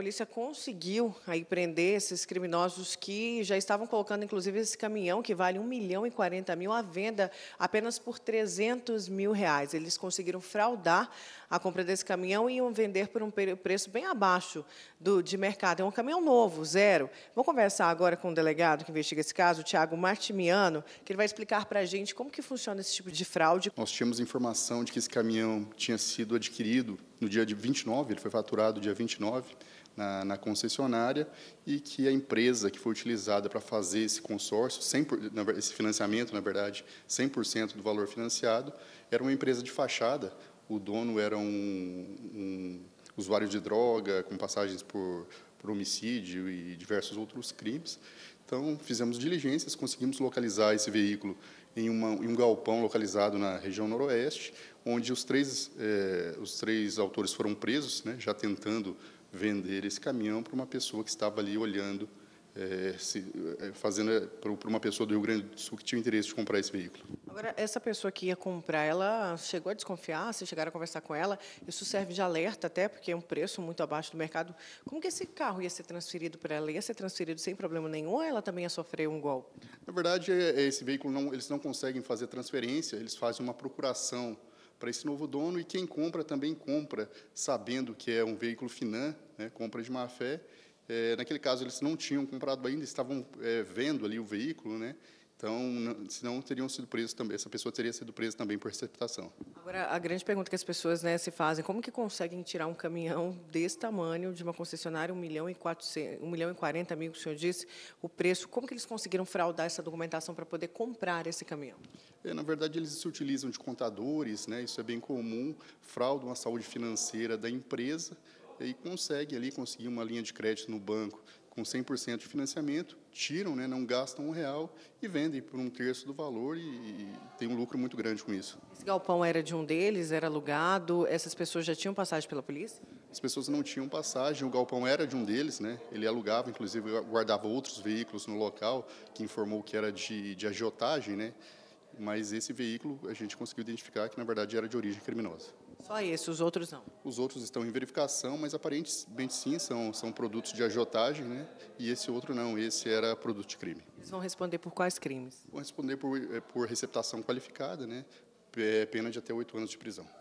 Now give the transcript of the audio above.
polícia conseguiu aí prender esses criminosos que já estavam colocando, inclusive, esse caminhão que vale 1 milhão e 40 mil à venda apenas por 300 mil reais. Eles conseguiram fraudar a compra desse caminhão e iam vender por um preço bem abaixo do de mercado. É um caminhão novo, zero. Vou conversar agora com o delegado que investiga esse caso, o Tiago Martimiano, que ele vai explicar para a gente como que funciona esse tipo de fraude. Nós tínhamos informação de que esse caminhão tinha sido adquirido no dia de 29, ele foi faturado dia 29 na, na concessionária, e que a empresa que foi utilizada para fazer esse consórcio, 100, esse financiamento, na verdade, 100% do valor financiado, era uma empresa de fachada, o dono era um, um usuário de droga, com passagens por por homicídio e diversos outros crimes. Então, fizemos diligências, conseguimos localizar esse veículo em, uma, em um galpão localizado na região noroeste, onde os três, eh, os três autores foram presos, né, já tentando vender esse caminhão para uma pessoa que estava ali olhando, eh, se, eh, fazendo para uma pessoa do Rio Grande do Sul que tinha interesse de comprar esse veículo. Agora, essa pessoa que ia comprar, ela chegou a desconfiar? Vocês chegaram a conversar com ela? Isso serve de alerta até, porque é um preço muito abaixo do mercado. Como que esse carro ia ser transferido para ela? Ia ser transferido sem problema nenhum ou ela também ia sofrer um golpe? Na verdade, é, é, esse veículo, não, eles não conseguem fazer transferência, eles fazem uma procuração para esse novo dono e quem compra também compra, sabendo que é um veículo finan, né, compra de má fé. É, naquele caso, eles não tinham comprado ainda, estavam é, vendo ali o veículo, né? Então, não teriam sido presos também, essa pessoa teria sido presa também por receptação. Agora, a grande pergunta que as pessoas né, se fazem, como que conseguem tirar um caminhão desse tamanho de uma concessionária, 1 milhão e, 400, 1 milhão e 40 mil, que o senhor disse, o preço, como que eles conseguiram fraudar essa documentação para poder comprar esse caminhão? É, na verdade, eles se utilizam de contadores, né, isso é bem comum, fraudam a saúde financeira da empresa, e consegue ali conseguir uma linha de crédito no banco com 100% de financiamento, tiram, né, não gastam um real e vendem por um terço do valor e, e, tem um lucro muito grande com isso. Esse galpão era de um deles, era alugado, essas pessoas já tinham passagem pela polícia? As pessoas não tinham passagem, o galpão era de um deles, né, ele alugava, inclusive guardava outros veículos no local, que informou que era de, de agiotagem, né, mas esse veículo a gente conseguiu identificar que, na verdade, era de origem criminosa. Só esse, os outros não. Os outros estão em verificação, mas aparentemente sim, são, são produtos de agiotagem, né? E esse outro não, esse era produto de crime. Eles vão responder por quais crimes? Vão responder por, eh, por receptação qualificada, né? Eh, pena de até oito anos de prisão.